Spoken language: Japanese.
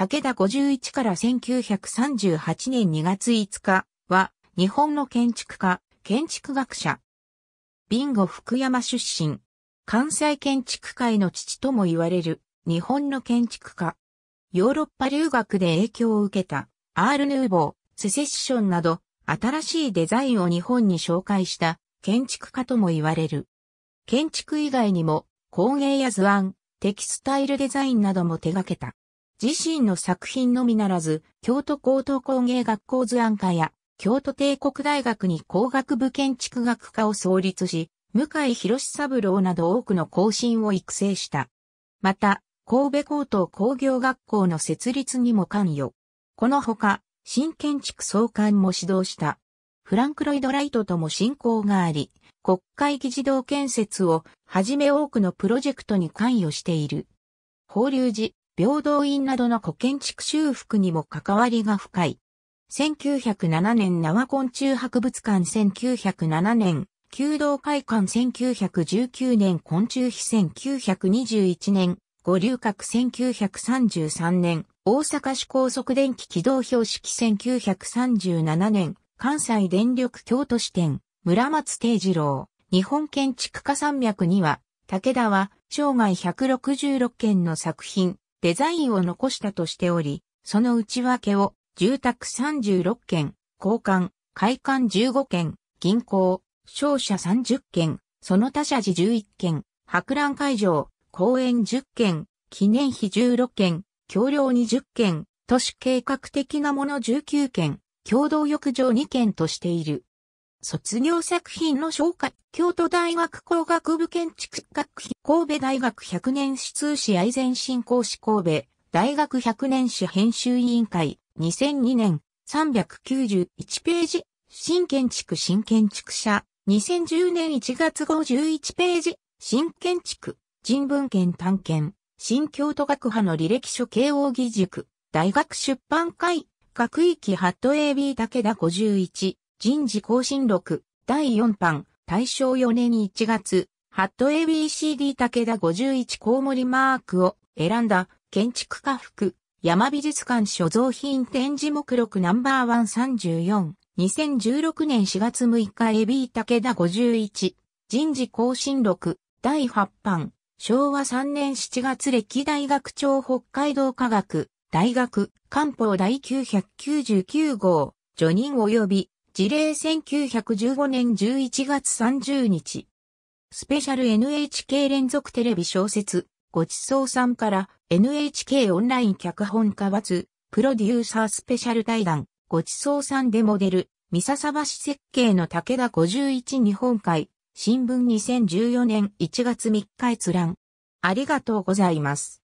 武田51から1938年2月5日は、日本の建築家、建築学者。ビンゴ福山出身。関西建築界の父とも言われる、日本の建築家。ヨーロッパ留学で影響を受けた、アール・ヌーボー、セセッションなど、新しいデザインを日本に紹介した、建築家とも言われる。建築以外にも、工芸や図案、テキスタイルデザインなども手掛けた。自身の作品のみならず、京都高等工芸学校図案科や、京都帝国大学に工学部建築学科を創立し、向井博三郎など多くの後進を育成した。また、神戸高等工業学校の設立にも関与。このほか、新建築総監も指導した。フランク・ロイド・ライトとも親交があり、国会議事堂建設をはじめ多くのプロジェクトに関与している。法隆寺、平等院などの古建築修復にも関わりが深い。1907年縄昆虫博物館1907年、弓道会館1919年昆虫碑1921年、五流閣1933年、大阪市高速電気軌道標識1937年、関西電力京都支店、村松定次郎、日本建築家山脈には、武田は生涯166件の作品、デザインを残したとしており、その内訳を住宅36件、交換、開館15件、銀行、商社30件、その他社寺11件、博覧会場、公園10件、記念碑16件、橋梁20件、都市計画的なもの19件、共同浴場2件としている。卒業作品の紹介、京都大学工学部建築学費神戸大学百年史通史愛禅進行史神戸大学百年史編集委員会2002年391ページ新建築新建築者2010年1月5 11ページ新建築人文献探検新京都学派の履歴書慶応義塾大学出版会学域ハット AB 武田51人事更新録第4版大正4年1月ハット ABCD 武田51コウモリマークを選んだ建築家福山美術館所蔵品展示目録ナンバーワン3 4 2016年4月6日 AB 武田51人事更新録第8版昭和3年7月歴代学長北海道科学大学官報第999号助任及び事例1915年11月30日スペシャル NHK 連続テレビ小説、ごちそうさんから NHK オンライン脚本家バつ、プロデューサースペシャル対談、ごちそうさんでモデル、三笹橋設計の武田51日本海、新聞2014年1月3日閲覧。ありがとうございます。